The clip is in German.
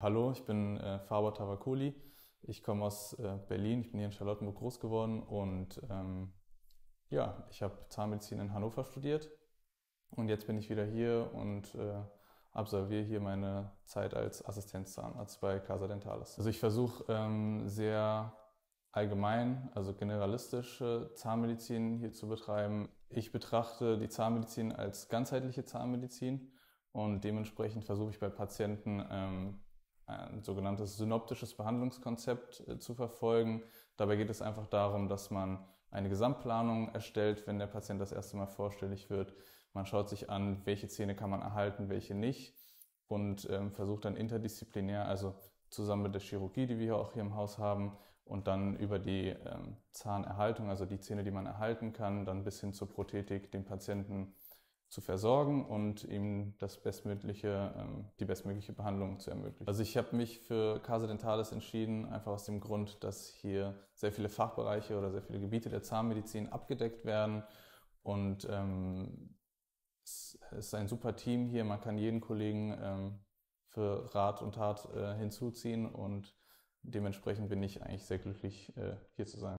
Hallo, ich bin äh, Faber Tavakoli. Ich komme aus äh, Berlin. Ich bin hier in Charlottenburg groß geworden und ähm, ja, ich habe Zahnmedizin in Hannover studiert und jetzt bin ich wieder hier und äh, absolviere hier meine Zeit als Assistenzzahnarzt bei Casa Dentalis. Also ich versuche ähm, sehr allgemein, also generalistische Zahnmedizin hier zu betreiben. Ich betrachte die Zahnmedizin als ganzheitliche Zahnmedizin und dementsprechend versuche ich bei Patienten ähm, ein sogenanntes synoptisches Behandlungskonzept äh, zu verfolgen. Dabei geht es einfach darum, dass man eine Gesamtplanung erstellt, wenn der Patient das erste Mal vorstellig wird. Man schaut sich an, welche Zähne kann man erhalten, welche nicht und ähm, versucht dann interdisziplinär, also zusammen mit der Chirurgie, die wir auch hier im Haus haben, und dann über die ähm, Zahnerhaltung, also die Zähne, die man erhalten kann, dann bis hin zur Prothetik, den Patienten zu versorgen und ihm das bestmögliche, ähm, die bestmögliche Behandlung zu ermöglichen. Also ich habe mich für Casa Dentalis entschieden, einfach aus dem Grund, dass hier sehr viele Fachbereiche oder sehr viele Gebiete der Zahnmedizin abgedeckt werden und ähm, es ist ein super Team hier. Man kann jeden Kollegen ähm, für Rat und Tat äh, hinzuziehen und dementsprechend bin ich eigentlich sehr glücklich, äh, hier zu sein.